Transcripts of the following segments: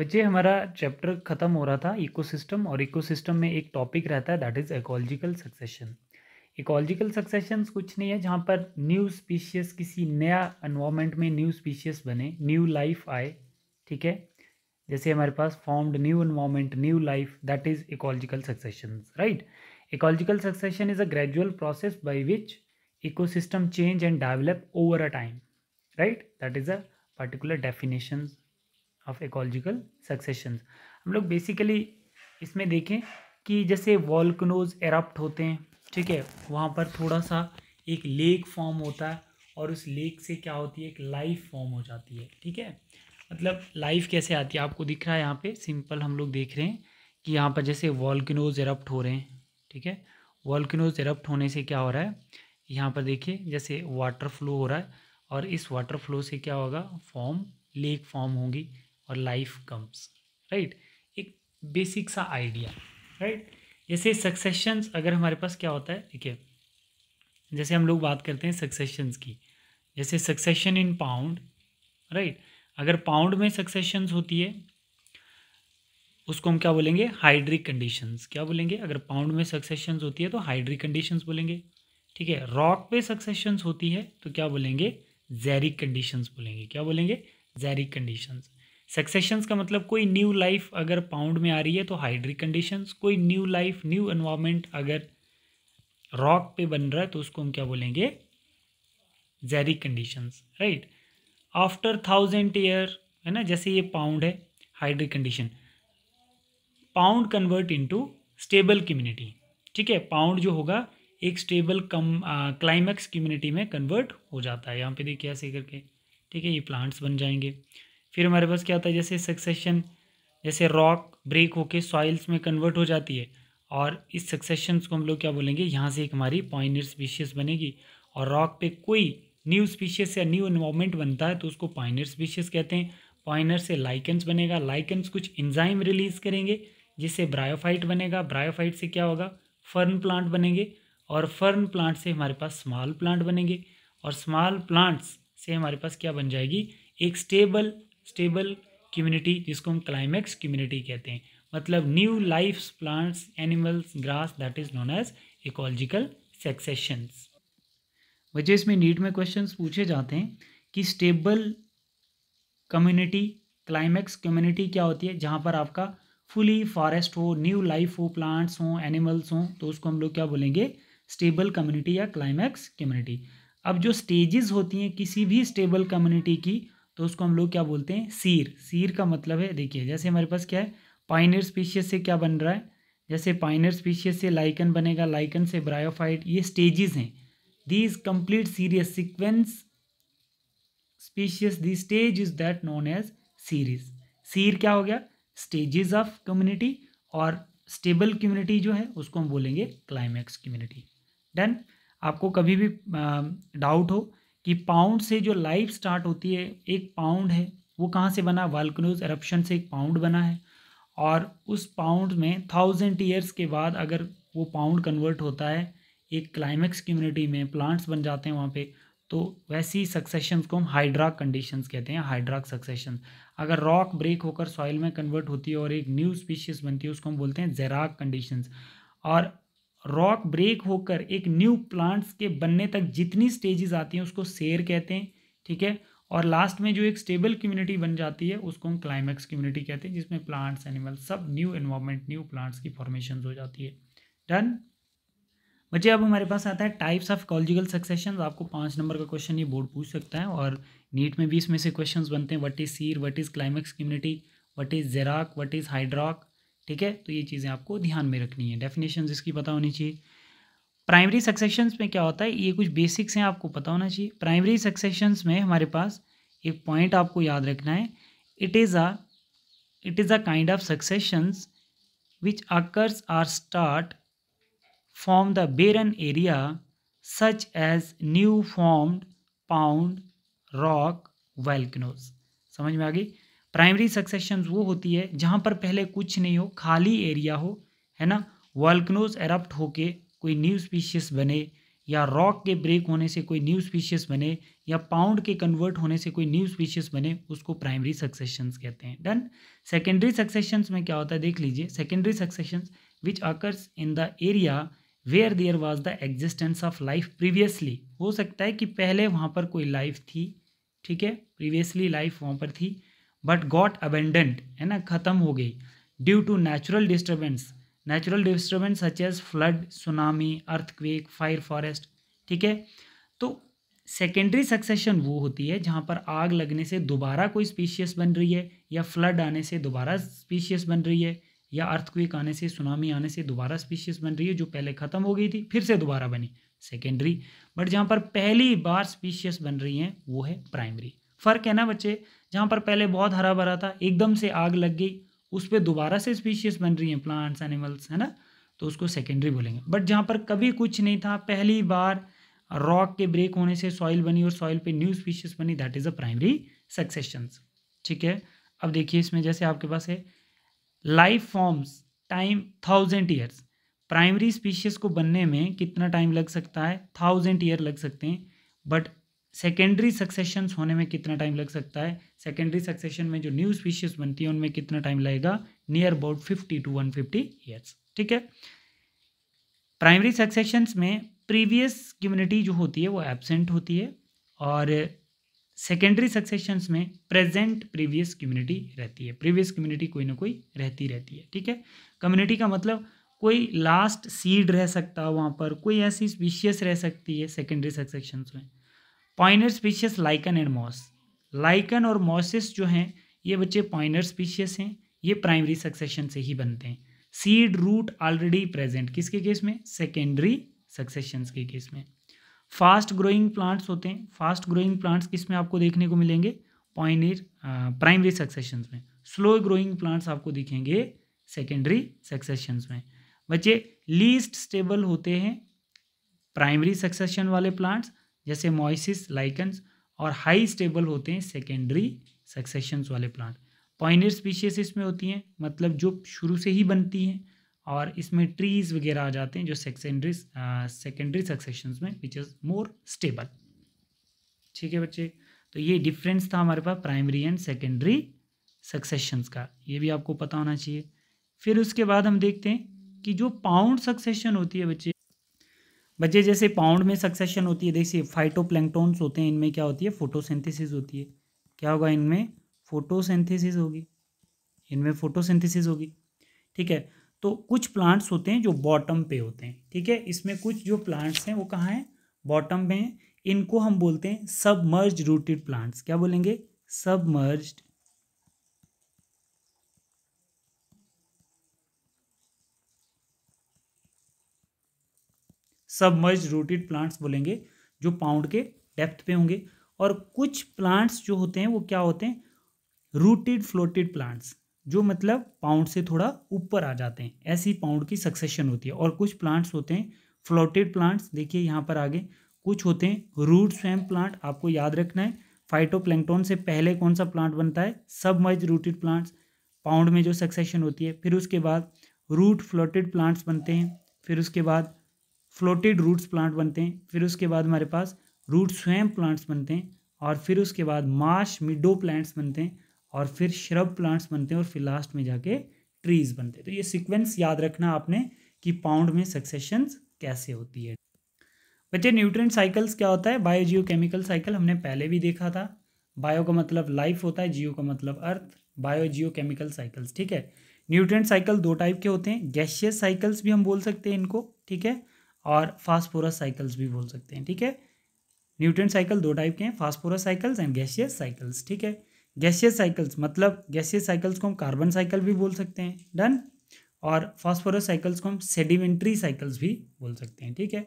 बच्चे हमारा चैप्टर ख़त्म हो रहा था इकोसिस्टम और इकोसिस्टम में एक टॉपिक रहता है that is ecological succession ecological succession कुछ नहीं है जहाँ पर न्यू स्पीशियस किसी नया एनवायरमेंट में न्यू स्पीशियस बने न्यू लाइफ आए ठीक है जैसे हमारे पास formed new environment new life that is ecological succession right ecological succession is a gradual process by which ecosystem change and develop over a time right that is a particular definition of ecological succession हम लोग basically इसमें देखें कि जैसे वॉल्कनोज erupt होते हैं ठीक है वहाँ पर थोड़ा सा एक लेक फॉर्म होता है और उस लेक से क्या होती है एक लाइफ फॉर्म हो जाती है ठीक है मतलब लाइफ कैसे आती है आपको दिख रहा है यहाँ पे सिंपल हम लोग देख रहे हैं कि यहाँ पर जैसे वॉल्कनोज एरप्ट हो रहे हैं ठीक है वॉल्कनोज एरप्ट होने से क्या हो रहा है यहाँ पर देखिए जैसे वाटर फ्लो हो रहा है और इस वाटर फ्लो से क्या होगा फॉर्म लेक फॉर्म होगी और लाइफ कम्स राइट एक बेसिक सा आइडिया राइट जैसे सक्सेशंस अगर हमारे पास क्या होता है देखिए जैसे हम लोग बात करते हैं सक्सेशंस की जैसे सक्सेशन इन पाउंड राइट अगर पाउंड में सक्सेशंस होती है उसको हम क्या बोलेंगे हाइड्रिक कंडीशंस क्या बोलेंगे अगर पाउंड में सक्सेशंस होती है तो हाइड्रिक कंडीशंस बोलेंगे ठीक है रॉक पे सक्सेशंस होती है तो क्या बोलेंगे जैरिक कंडीशंस बोलेंगे क्या बोलेंगे जैरिक कंडीशंस सक्सेशंस का मतलब कोई न्यू लाइफ अगर पाउंड में आ रही है तो हाइड्रिक कंडीशंस कोई न्यू लाइफ न्यू एनवायरमेंट अगर रॉक पे बन रहा है तो उसको हम क्या बोलेंगे xeric conditions right after thousand year है ना जैसे ये पाउंड है hydric condition pond convert into stable community ठीक है पाउंड जो होगा एक स्टेबल कम क्लाइमैक्स कम्युनिटी में कन्वर्ट हो जाता है यहाँ पे देखिए ऐसे करके ठीक है ये प्लांट्स बन जाएंगे फिर हमारे पास क्या होता है जैसे सक्सेशन जैसे रॉक ब्रेक होके सॉइल्स में कन्वर्ट हो जाती है और इस सक्सेशंस को हम लोग क्या बोलेंगे यहाँ से एक हमारी पाइनियर स्पीशीज़ बनेगी और रॉक पे कोई न्यू स्पीशीज़ या न्यू इन्वामेंट बनता है तो उसको पाइनियर स्पीशीज़ कहते हैं पॉइनर से लाइकन्स बनेगा लाइकन्स कुछ इंजाइम रिलीज़ करेंगे जिससे ब्रायोफाइट बनेगा ब्रायोफाइट से क्या होगा फर्न प्लांट बनेंगे और फर्न प्लांट से हमारे पास स्मॉल प्लांट बनेंगे और स्मॉल प्लांट्स से हमारे पास क्या बन जाएगी एक स्टेबल स्टेबल कम्युनिटी जिसको हम क्लाइमैक्स कम्युनिटी कहते हैं मतलब new life plants animals grass that is known as ecological successions बच्चे इसमें नीट में क्वेश्चन पूछे जाते हैं कि स्टेबल कम्युनिटी क्लाइमैक्स कम्युनिटी क्या होती है जहाँ पर आपका फुली फॉरेस्ट हो न्यू लाइफ हो प्लांट्स हो एनिमल्स हों तो उसको हम लोग क्या बोलेंगे स्टेबल कम्युनिटी या क्लाइमैक्स कम्युनिटी अब जो स्टेजेस होती हैं किसी भी स्टेबल कम्युनिटी की तो उसको हम लोग क्या बोलते हैं सीर सीर का मतलब है देखिए जैसे हमारे पास क्या है पाइनर स्पीशियस से क्या बन रहा है जैसे पाइनर स्पीशियस से लाइकन बनेगा लाइकन से ब्रायोफाइट ये स्टेजेस हैं these complete serious sequence species the stage is that known as series sere क्या हो गया स्टेजेस ऑफ कम्युनिटी और स्टेबल कम्युनिटी जो है उसको हम बोलेंगे क्लाइमैक्स कम्युनिटी डन आपको कभी भी डाउट हो कि पाउंड से जो लाइफ स्टार्ट होती है एक पाउंड है वो कहाँ से बना वालकनोज एरप्शन से एक पाउंड बना है और उस पाउंड में थाउजेंड ईयर्स के बाद अगर वो पाउंड कन्वर्ट होता है एक क्लाइमेक्स कम्युनिटी में प्लांट्स बन जाते हैं वहाँ पे तो वैसी सक्सेशंस को हम हाइड्राक कंडीशंस कहते हैं हाइड्राक सक्सेशन अगर रॉक ब्रेक होकर सॉइल में कन्वर्ट होती है और एक न्यू स्पीशीज़ बनती है उसको हम बोलते हैं जेराक कंडीशंस और रॉक ब्रेक होकर एक न्यू प्लांट्स के बनने तक जितनी स्टेजेस आती हैं उसको शेयर कहते हैं ठीक है और लास्ट में जो एक स्टेबल कम्युनिटी बन जाती है उसको हम क्लाइमैक्स कम्युनिटी कहते हैं जिसमें प्लांट्स एनिमल सब न्यू इन्वायरमेंट न्यू प्लांट्स की फॉर्मेशन हो जाती है डन बच्चे अब हमारे पास आता है टाइप्स ऑफ इकोलॉजिकल सक्सेशन आपको पाँच नंबर का क्वेश्चन ये बोर्ड पूछ सकता है और नीट में भी इसमें से क्वेश्चन बनते हैं what is sere what is climax community what is xerarch what is hydrarch ठीक है तो ये चीज़ें आपको ध्यान में रखनी है डेफिनेशन इसकी पता होनी चाहिए प्राइमरी सक्सेशंस में क्या होता है ये कुछ बेसिक्स हैं आपको पता होना चाहिए प्राइमरी सक्सेशंस में हमारे पास एक पॉइंट आपको याद रखना है it is a it is a kind of successions which occurs or start from the barren area such as new formed pond rock volcanoes समझ में आ गई प्राइमरी सक्सेशन वो होती है जहाँ पर पहले कुछ नहीं हो खाली एरिया हो है ना वाल्कनोज एरप्ट होके कोई न्यू स्पीशीज बने या रॉक के ब्रेक होने से कोई न्यू स्पीशीज बने या पाउंड के कन्वर्ट होने से कोई न्यू स्पीशीज बने उसको प्राइमरी सक्सेशंस कहते हैं डन सेकेंडरी सक्सेशंस में क्या होता है देख लीजिए secondary successions which occurs in the area where there was the existence of life previously हो सकता है कि पहले वहाँ पर कोई लाइफ थी ठीक है प्रीवियसली लाइफ वहाँ पर थी बट गॉट अबेंडेंट है ना ख़त्म हो गई due to natural disturbance natural disturbance such as flood tsunami earthquake fire forest ठीक है तो सेकेंडरी सक्सेशन वो होती है जहाँ पर आग लगने से दोबारा कोई स्पीशियस बन रही है या फ्लड आने से दोबारा स्पीशियस बन रही है या अर्थक्वेक आने से सुनामी आने से दोबारा स्पीशियस बन रही है जो पहले ख़त्म हो गई थी फिर से दोबारा बनी सेकेंडरी बट जहाँ पर पहली बार स्पीशियस बन रही हैं वो है प्राइमरी फ़र्क है ना बच्चे जहाँ पर पहले बहुत हरा भरा था एकदम से आग लग गई उस पर दोबारा से स्पीशीज बन रही हैं प्लांट्स एनिमल्स है ना तो उसको सेकेंडरी बोलेंगे बट जहाँ पर कभी कुछ नहीं था पहली बार रॉक के ब्रेक होने से सॉइल बनी और सॉइल पे न्यू स्पीशीज बनी that is a primary successions ठीक है अब देखिए इसमें जैसे आपके पास है life forms time thousand years primary species को बनने में कितना टाइम लग सकता है थाउजेंड ईयर लग सकते हैं बट सेकेंडरी सक्सेशन होने में कितना टाइम लग सकता है सेकेंडरी सक्सेशन में जो न्यू स्पीशीज बनती है उनमें कितना टाइम लगेगा near about fifty to one fifty years ठीक है प्राइमरी सक्सेशन में प्रीवियस कम्युनिटी जो होती है वो एबसेंट होती है और सेकेंडरी सक्सेशंस में प्रेजेंट प्रीवियस कम्युनिटी रहती है प्रीवियस कम्युनिटी कोई ना कोई रहती रहती है ठीक है कम्युनिटी का मतलब कोई लास्ट सीड रह सकता है वहाँ पर कोई ऐसी स्पीशियस रह सकती है सेकेंडरी सक्सेशंस में pioneer species lichen and moss lichen और मॉसिस जो हैं ये बच्चे पॉइनर स्पीशियस हैं ये प्राइमरी सक्सेशन से ही बनते हैं सीड रूट ऑलरेडी प्रेजेंट किसके केस में सेकेंडरी सक्सेशन के केस में फास्ट ग्रोइंग प्लांट्स होते हैं फास्ट ग्रोइंग प्लांट्स किस में आपको देखने को मिलेंगे पॉइनर प्राइमरी सक्सेशंस में स्लो ग्रोइंग प्लांट्स आपको दिखेंगे सेकेंडरी सक्सेशंस में बच्चे लीस्ट स्टेबल होते हैं प्राइमरी सक्सेशन वाले प्लांट्स जैसे मॉइसिस लाइकन्स और हाई स्टेबल होते हैं सेकेंडरी सक्सेशंस वाले प्लांट पॉइनर स्पीशीज इसमें होती हैं मतलब जो शुरू से ही बनती हैं और इसमें ट्रीज वगैरह आ जाते हैं जो सेकेंडरी सेकेंडरी सक्सेशंस में विच इज़ मोर स्टेबल ठीक है बच्चे तो ये डिफरेंस था हमारे पास प्राइमरी एंड सेकेंडरी सक्सेशंस का ये भी आपको पता होना चाहिए फिर उसके बाद हम देखते हैं कि जो पाउंड सक्सेशन होती है बच्चे बच्चे जैसे पाउंड में सक्सेशन होती है देखिए फाइटोप्लैंक्टोन्स होते हैं इनमें क्या होती है फोटोसिंथेसिस होती है क्या होगा इनमें फोटोसिंथेसिस होगी इनमें फोटोसिंथेसिस होगी ठीक है तो कुछ प्लांट्स होते हैं जो बॉटम पे होते हैं ठीक है इसमें कुछ जो प्लांट्स हैं वो कहाँ हैं बॉटम पे हैं इनको हम बोलते हैं सबमर्ज रूटेड प्लांट्स क्या बोलेंगे सबमर्ज्ड सबमर्ज रूटेड प्लांट्स बोलेंगे जो पाउंड के डेप्थ पे होंगे और कुछ प्लांट्स जो होते हैं वो क्या होते हैं रूटेड फ्लोटेड प्लांट्स जो मतलब पाउंड से थोड़ा ऊपर आ जाते हैं ऐसी पाउंड की सक्सेशन होती है और कुछ प्लांट्स होते हैं फ्लोटेड प्लांट्स देखिए यहाँ पर आगे कुछ होते हैं रूट स्वैम प्लांट आपको याद रखना है फाइटोप्लैंक्टोन से पहले कौन सा प्लांट बनता है सब मर्ज रूटेड प्लांट्स पाउंड में जो सक्सेशन होती है फिर उसके बाद रूट फ्लोटेड प्लांट्स बनते हैं फिर उसके बाद फ्लोटेड रूट्स प्लांट बनते हैं फिर उसके बाद हमारे पास रूट स्वयं प्लांट्स बनते हैं और फिर उसके बाद माश मिडो प्लांट्स बनते हैं और फिर श्रब प्लांट्स बनते हैं और फिर लास्ट में जाके ट्रीज बनते हैं तो ये सिक्वेंस याद रखना आपने कि पाउंड में सक्सेशंस कैसे होती है बच्चे न्यूट्रिएंट साइकिल्स क्या होता है बायोजियो केमिकल साइकिल हमने पहले भी देखा था बायो का मतलब लाइफ होता है जियो का मतलब अर्थ बायोजियो केमिकल साइकिल्स ठीक है न्यूट्रिएंट साइकिल दो टाइप के होते हैं गैशियस साइकिल्स भी हम बोल सकते हैं इनको ठीक है और फास्फोरस साइकिल्स भी बोल सकते हैं ठीक है न्यूट्रन साइकिल दो टाइप के हैं phosphorus cycles and gaseous cycles ठीक है गैसियस साइकिल्स मतलब गैसियस साइकिल्स को हम कार्बन साइकिल भी बोल सकते हैं डन और फास्फोरस साइकिल्स को हम सेडिमेंट्री साइकिल्स भी बोल सकते हैं ठीक है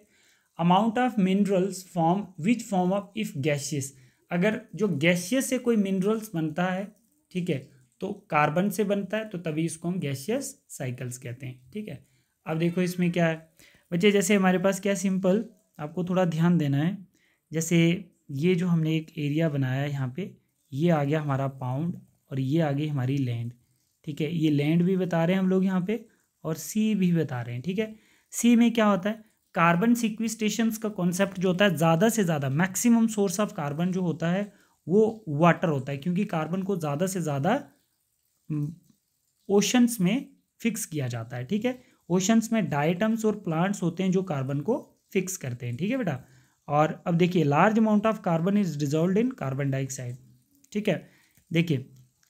amount of minerals form which form of if gaseous अगर जो गैशियस से कोई मिनरल्स बनता है ठीक है तो कार्बन से बनता है तो तभी इसको हम गैशियस साइकिल्स कहते हैं ठीक है अब देखो इसमें क्या है बच्चे जैसे हमारे पास क्या सिंपल आपको थोड़ा ध्यान देना है जैसे ये जो हमने एक एरिया बनाया है यहाँ पे ये आ गया हमारा पाउंड और ये आ गई हमारी लैंड ठीक है ये लैंड भी बता रहे हैं हम लोग यहाँ पे और सी भी बता रहे हैं ठीक है सी में क्या होता है कार्बन सिक्विस्टेशन का कॉन्सेप्ट जो होता है ज़्यादा से ज़्यादा मैक्सिमम सोर्स ऑफ कार्बन जो होता है वो वाटर होता है क्योंकि कार्बन को ज़्यादा से ज़्यादा ओशंस हम्म, में फिक्स किया जाता है ठीक है ओशंस में डाइटम्स और प्लांट्स होते हैं जो कार्बन को फिक्स करते हैं ठीक है बेटा और अब देखिए large amount of carbon is dissolve in carbon dioxide ठीक है देखिए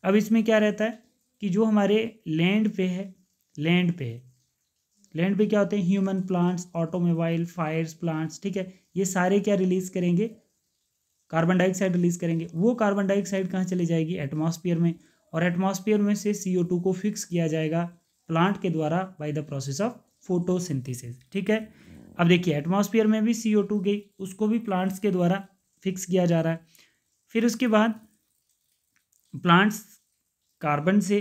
अब इसमें क्या रहता है कि जो हमारे लैंड पे है लैंड पे है लैंड पे क्या होते हैं human plants automobile fires plants ठीक है ये सारे क्या रिलीज करेंगे कार्बन डाइऑक्साइड रिलीज करेंगे वो कार्बन डाइऑक्साइड कहाँ चली जाएगी एटमॉस्फेयर में और एटमॉस्फेयर में से सी को फिक्स किया जाएगा प्लांट के द्वारा by the process of photosynthesis ठीक है अब देखिए एटमॉस्फेयर में भी सी ओ टू गई उसको भी प्लांट्स के द्वारा फिक्स किया जा रहा है फिर उसके बाद प्लांट्स कार्बन से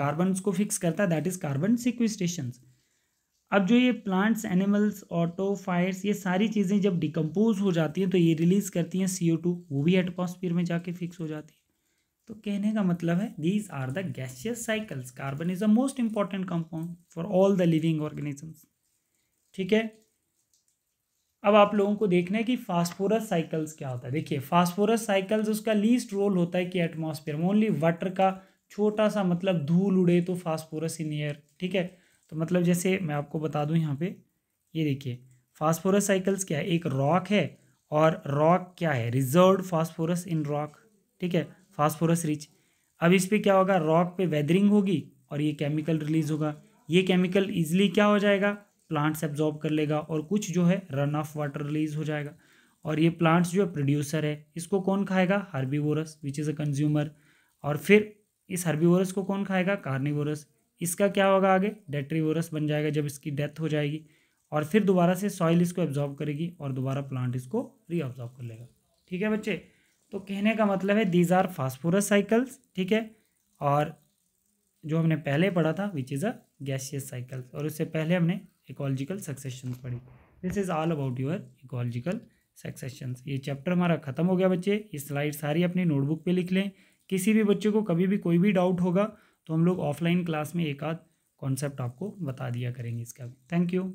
कार्बन को फिक्स करता है दैट इज़ कार्बन सिक्विस्टेशन अब जो ये प्लांट्स एनिमल्स फायर्स ये सारी चीज़ें जब डिकम्पोज हो जाती हैं तो ये रिलीज़ करती हैं सी ओ टू वो भी एटमॉस्फेयर में जाके फिक्स हो जाती है तो कहने का मतलब है these are the gaseous cycles carbon is the most important compound for all the living organisms ठीक है अब आप लोगों को देखना है कि फास्फोरस साइकिल्स क्या होता है देखिए फास्फोरस साइकिल्स उसका लीस्ट रोल होता है कि एटमोसफेयर में ओनली वाटर का छोटा सा मतलब धूल उड़े तो फास्फोरस इन एयर ठीक है तो मतलब जैसे मैं आपको बता दूं यहाँ पे ये देखिए फास्फोरस साइकिल्स क्या है एक रॉक है और रॉक क्या है रिजर्व फास्फोरस इन रॉक ठीक है फास्फोरस रिच अब इस पर क्या होगा रॉक पे वेदरिंग होगी और ये केमिकल रिलीज होगा ये केमिकल ईजिली क्या हो जाएगा प्लांट्स एब्जॉर्ब कर लेगा और कुछ जो है रन ऑफ वाटर रिलीज हो जाएगा और ये प्लांट्स जो है प्रोड्यूसर है इसको कौन खाएगा herbivorous which is a consumer और फिर इस हर्बीवोरस को कौन खाएगा कार्निवोरस इसका क्या होगा आगे डेट्रीवोरस बन जाएगा जब इसकी डेथ हो जाएगी और फिर दोबारा से सॉइल इसको एब्जॉर्ब करेगी और दोबारा प्लांट इसको रीऑब्जॉर्ब कर लेगा ठीक है बच्चे तो कहने का मतलब है दीज आर फास्फोरस साइकिल्स ठीक है और जो हमने पहले पढ़ा था which is a gaseous cycles और उससे पहले हमने इकोलॉजिकल सक्सेशन पढ़ी this is all about your ecological succession ये चैप्टर हमारा ख़त्म हो गया बच्चे ये स्लाइड सारी अपनी नोटबुक पे लिख लें किसी भी बच्चे को कभी भी कोई भी डाउट होगा तो हम लोग ऑफलाइन क्लास में एक आध कॉन्सेप्ट आपको बता दिया करेंगे इसका थैंक यू